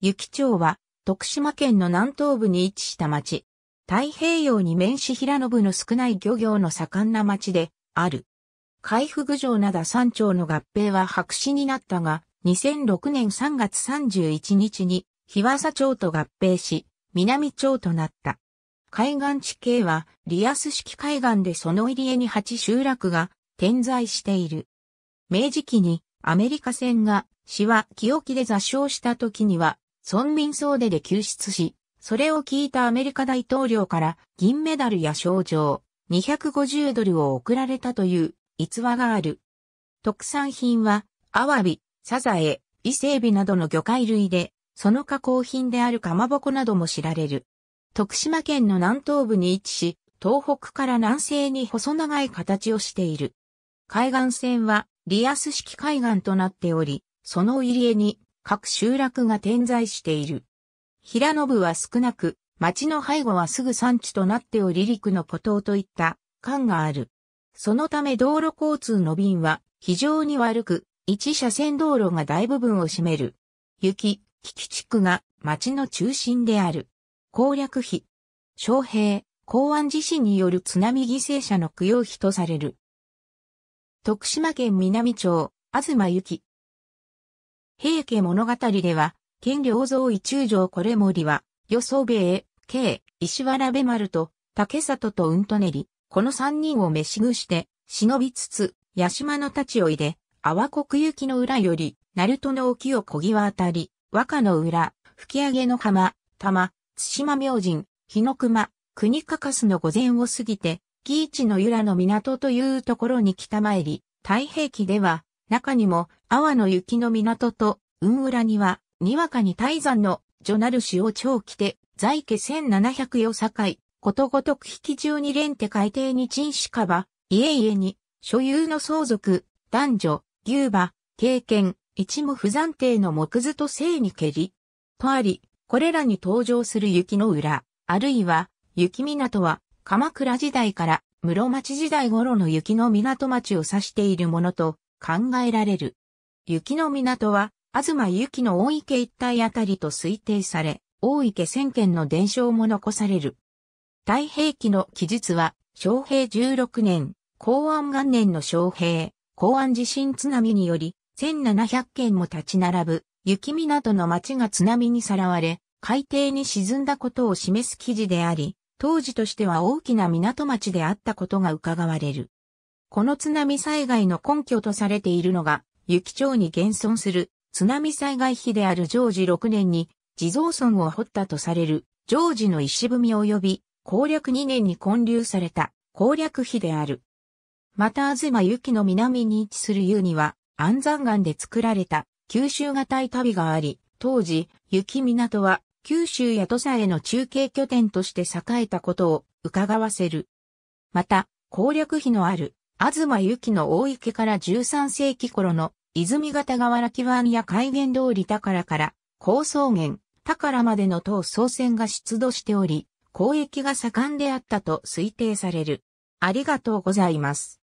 雪町は、徳島県の南東部に位置した町。太平洋に面し平野部の少ない漁業の盛んな町で、ある。海部城ど山町の合併は白紙になったが、2006年3月31日に、日和佐町と合併し、南町となった。海岸地形は、リアス式海岸でその入り江に8集落が点在している。明治期にアメリカ船が、市は木で座礁した時には、村民総出で救出し、それを聞いたアメリカ大統領から銀メダルや賞状250ドルを贈られたという逸話がある。特産品はアワビ、サザエ、イセエビなどの魚介類で、その加工品であるかまぼこなども知られる。徳島県の南東部に位置し、東北から南西に細長い形をしている。海岸線はリアス式海岸となっており、その入り江に各集落が点在している。平信は少なく、町の背後はすぐ山地となっており陸の孤島といった感がある。そのため道路交通の便は非常に悪く、一車線道路が大部分を占める。雪、危機地区が町の中心である。攻略費、昌平、公安自身による津波犠牲者の供養費とされる。徳島県南町、東行、家物語では、県領蔵一中将これ森は、予想兵衛、慶、石原部丸と、竹里とうんとねり、この三人を召し具して、忍びつつ、八島の太刀を入れ、阿波国行きの裏より、鳴門の沖を小際あたり、和歌の裏、吹上の浜、玉、津島明神、日の熊、国かかすの御前を過ぎて、義一の由良の港というところに北参り、太平記では、中にも、阿波の雪の港と、雲裏には、にわかに大山の、ジョナル氏を超来て、在家1700よ境、ことごとく引き中に連手海底に陳しかば、家々に、所有の相続、男女、牛馬、経験、一も不暫定の木図と性に蹴り、とあり、これらに登場する雪の裏、あるいは、雪港は、鎌倉時代から室町時代頃の雪の港町を指しているものと考えられる。雪の港は東由紀の大池一帯あたりと推定され、大池千件の伝承も残される。太平記の記述は、昭平16年、公安元年の昭平、公安地震津波により、1700件も立ち並ぶ、雪港の町が津波にさらわれ、海底に沈んだことを示す記事であり、当時としては大きな港町であったことが伺われる。この津波災害の根拠とされているのが、雪町に現存する津波災害碑であるジョージ6年に地蔵村を掘ったとされるジョージの石踏み及び攻略2年に建立された攻略碑である。また、東ゆきの南に位置する湯には安山岩で作られた九州型い旅があり、当時、雪港は九州や土佐への中継拠点として栄えたことを伺わせる。また、攻略碑のある、東ゆきの大池から13世紀頃の泉型瓦基湾や海原通り宝から高草原、宝までの等総線が出土しており、交易が盛んであったと推定される。ありがとうございます。